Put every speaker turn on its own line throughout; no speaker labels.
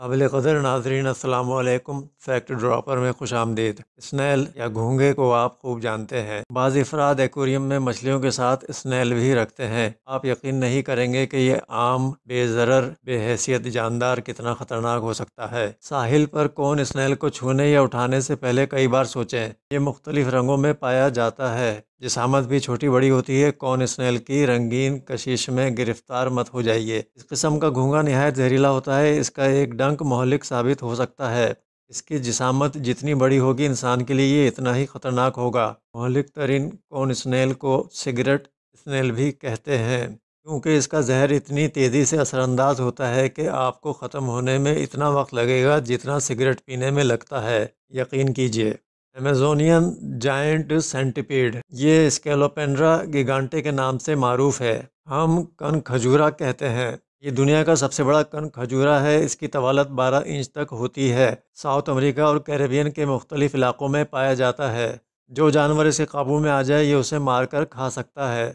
काबिल कदर नाजरीन असलकम फैक्ट ड्रॉपर में खुश आमदीद स्नैल या घोंगे को आप खूब जानते हैं बाज़ अफराद एकोरियम में मछलियों के साथ स्नैल भी रखते हैं आप यकीन नहीं करेंगे कि ये आम बेजर बेहसीत जानदार कितना ख़तरनाक हो सकता है साहिल पर कौन स्नैल को छूने या उठाने से पहले कई बार सोचें ये मुख्तलिफ रंगों में पाया जाता है जिसामत भी छोटी बड़ी होती है कौन स्नेल की रंगीन कशिश में गिरफ्तार मत हो जाइए इस किस्म का घोंगा नहायत जहरीला होता है इसका एक डंक मोहलिक साबित हो सकता है इसकी जिसामत जितनी बड़ी होगी इंसान के लिए ये इतना ही खतरनाक होगा मोहलिक तरीन कौन स्नेल को सिगरेट स्नेल भी कहते हैं क्योंकि इसका जहर इतनी तेज़ी से असरानंदाज होता है कि आपको ख़त्म होने में इतना वक्त लगेगा जितना सिगरेट पीने में लगता है यकीन कीजिए अमेजोनियन जाइंट सेंटिपेड ये स्केलोपेंड्रा गिगांटे के नाम से मरूफ है हम कन खजूरा कहते हैं ये दुनिया का सबसे बड़ा कन खजूरा है इसकी तवालत 12 इंच तक होती है साउथ अमेरिका और कैरेबियन के मुख्तलिफ इलाकों में पाया जाता है जो जानवर इसे काबू में आ जाए ये उसे मार कर खा सकता है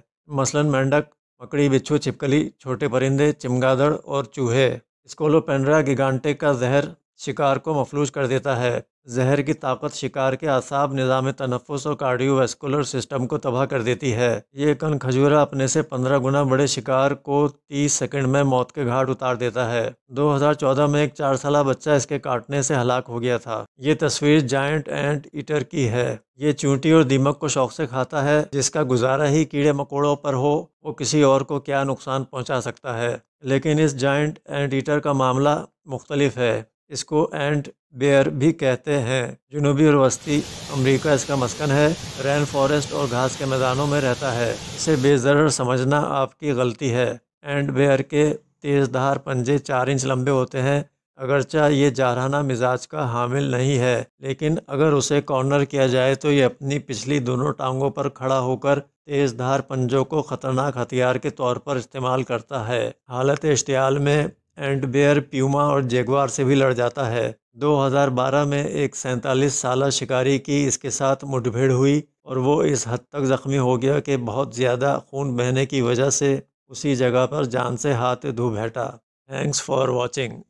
मसलन मेंढक मकड़ी बिच्छू छिपकली छोटे परिंदे चिमगादड़ और चूहे स्कोलोपेंड्रा गिगांटे का जहर शिकार को मफलूज कर देता है जहर की ताकत शिकार के आसाब निज़ाम तनफस और कार्डियोवेस्कुलर सिस्टम को तबाह कर देती है ये कन खजूरा अपने से पंद्रह गुना बड़े शिकार को तीस सेकंड में मौत के घाट उतार देता है 2014 में एक चार साल बच्चा इसके काटने से हलाक हो गया था ये तस्वीर जाइंट एंड ईटर की है ये चूंटी और दीमक को शौक से खाता है जिसका गुजारा ही कीड़े मकोड़ों पर हो वो किसी और को क्या नुकसान पहुँचा सकता है लेकिन इस जाइंट एंड ईटर का मामला मुख्तलिफ है इसको एंड बेयर भी कहते हैं जुनूबी और वस्ती अमेरिका इसका मस्कन है रेन फॉरेस्ट और घास के मैदानों में रहता है इसे बेजर समझना आपकी गलती है एंड बेयर के तेज़धार पंजे चार इंच लंबे होते हैं अगरचा ये जारहाना मिजाज का हामिल नहीं है लेकिन अगर उसे कॉर्नर किया जाए तो ये अपनी पिछली दोनों टांगों पर खड़ा होकर तेज़ धार पंजों को ख़तरनाक हथियार के तौर पर इस्तेमाल करता है हालत इश्तियाल में एंड बेयर प्यूमा और जेगवार से भी लड़ जाता है 2012 में एक सैंतालीस साल शिकारी की इसके साथ मुठभेड़ हुई और वो इस हद तक ज़ख्मी हो गया कि बहुत ज़्यादा खून बहने की वजह से उसी जगह पर जान से हाथ धो बैठा थैंक्स फॉर वॉचिंग